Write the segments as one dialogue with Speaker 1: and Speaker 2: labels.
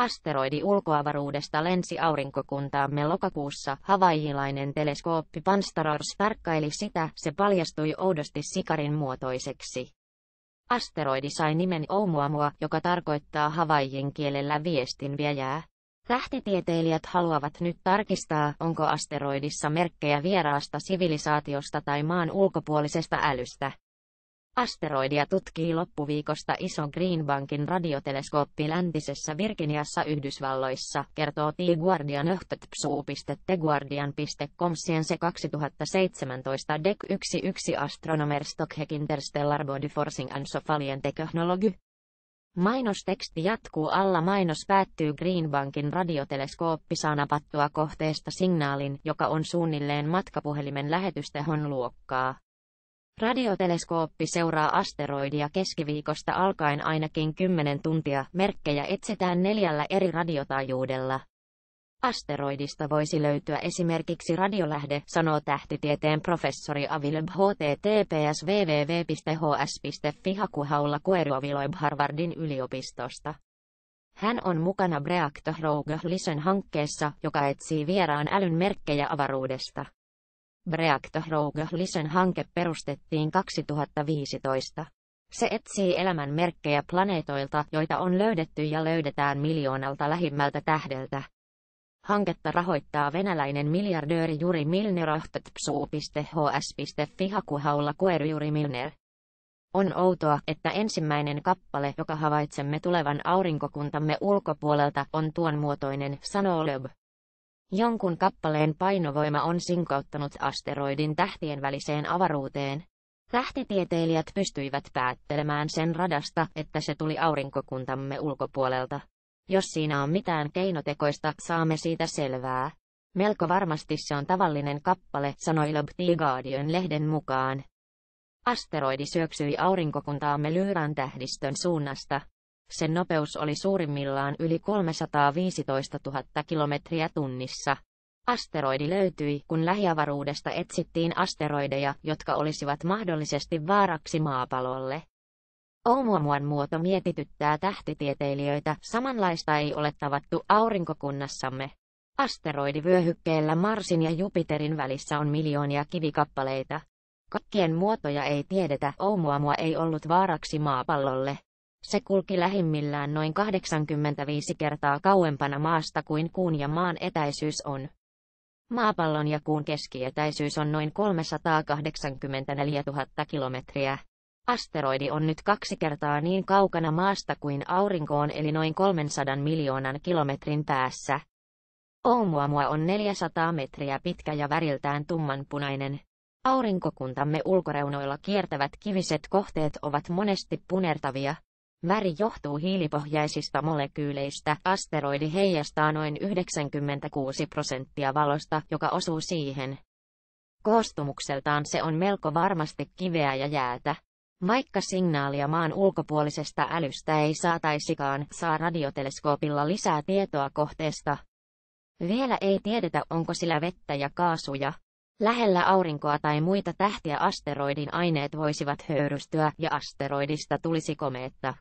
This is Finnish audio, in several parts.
Speaker 1: Asteroidi ulkoavaruudesta lensi aurinkokuntaamme lokakuussa. Havaihilainen teleskooppi Panstarors tarkkaili sitä, se paljastui oudosti sikarin muotoiseksi. Asteroidi sai nimen Oumuamua, joka tarkoittaa havaijin kielellä viejää. Tähtitieteilijät haluavat nyt tarkistaa, onko asteroidissa merkkejä vieraasta sivilisaatiosta tai maan ulkopuolisesta älystä. Asteroidia tutkii loppuviikosta iso Greenbankin radioteleskooppi läntisessä Virginiassa Yhdysvalloissa, kertoo The Guardian öhtpsu.theguardian.com se 2017 DEC 11 Astronomer Stockheck Interstellar Body Forcing and Sofalien Technology. Mainosteksti jatkuu alla mainos päättyy Greenbankin radioteleskooppi saa napattua kohteesta signaalin, joka on suunnilleen matkapuhelimen lähetystehon luokkaa. Radioteleskooppi seuraa asteroidia keskiviikosta alkaen ainakin 10 tuntia. Merkkejä etsitään neljällä eri radiotaajuudella. Asteroidista voisi löytyä esimerkiksi radiolähde, sanoo tähtitieteen professori Avileb https www.hs.fi hakuhaulla Koeruoviloib Harvardin yliopistosta. Hän on mukana Breakto Rogue Listen hankkeessa, joka etsii vieraan älyn merkkejä avaruudesta. Reaktohrougahlisen hanke perustettiin 2015. Se etsii elämän merkkejä planeetoilta, joita on löydetty ja löydetään miljoonalta lähimmältä tähdeltä. Hanketta rahoittaa venäläinen miljardööri Juri Milnerohtpsu.hs.fi hakuhaulla Query Juri Milner. On outoa, että ensimmäinen kappale, joka havaitsemme tulevan aurinkokuntamme ulkopuolelta, on tuon muotoinen, sanoo Löb. Jonkun kappaleen painovoima on sinkouttanut asteroidin tähtien väliseen avaruuteen. Tähtitieteilijät pystyivät päättelemään sen radasta, että se tuli aurinkokuntamme ulkopuolelta. Jos siinä on mitään keinotekoista, saamme siitä selvää. Melko varmasti se on tavallinen kappale, sanoi Lobti Guardian lehden mukaan. Asteroidi syöksyi aurinkokuntaamme Lyyrän tähdistön suunnasta. Sen nopeus oli suurimmillaan yli 315 000 kilometriä tunnissa. Asteroidi löytyi, kun lähiavaruudesta etsittiin asteroideja, jotka olisivat mahdollisesti vaaraksi maapallolle. Oumuamuan muoto mietityttää tähtitieteilijöitä, samanlaista ei ole tavattu aurinkokunnassamme. Asteroidivyöhykkeellä Marsin ja Jupiterin välissä on miljoonia kivikappaleita. Kaikkien muotoja ei tiedetä, Oumuamua ei ollut vaaraksi maapallolle. Se kulki lähimmillään noin 85 kertaa kauempana maasta kuin kuun ja maan etäisyys on. Maapallon ja kuun keskietäisyys on noin 384 000 kilometriä. Asteroidi on nyt kaksi kertaa niin kaukana maasta kuin aurinko on eli noin 300 miljoonan kilometrin päässä. Oumuamua on 400 metriä pitkä ja väriltään tummanpunainen. Aurinkokuntamme ulkoreunoilla kiertävät kiviset kohteet ovat monesti punertavia, Väri johtuu hiilipohjaisista molekyyleistä. Asteroidi heijastaa noin 96 prosenttia valosta, joka osuu siihen. Koostumukseltaan se on melko varmasti kiveä ja jäätä. Vaikka signaalia maan ulkopuolisesta älystä ei saataisikaan, saa radioteleskoopilla lisää tietoa kohteesta. Vielä ei tiedetä, onko sillä vettä ja kaasuja. Lähellä aurinkoa tai muita tähtiä asteroidin aineet voisivat höyrystyä ja asteroidista tulisi komeetta.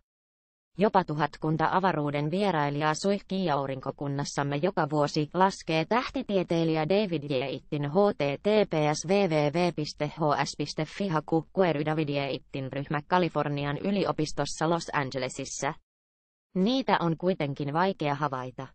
Speaker 1: Jopa tuhatkunta avaruuden vierailijaa suihkii aurinkokunnassamme joka vuosi, laskee tähtitieteilijä David Yeittin https www.hs.fi haku Query David Yeittin ryhmä Kalifornian yliopistossa Los Angelesissa. Niitä on kuitenkin vaikea havaita.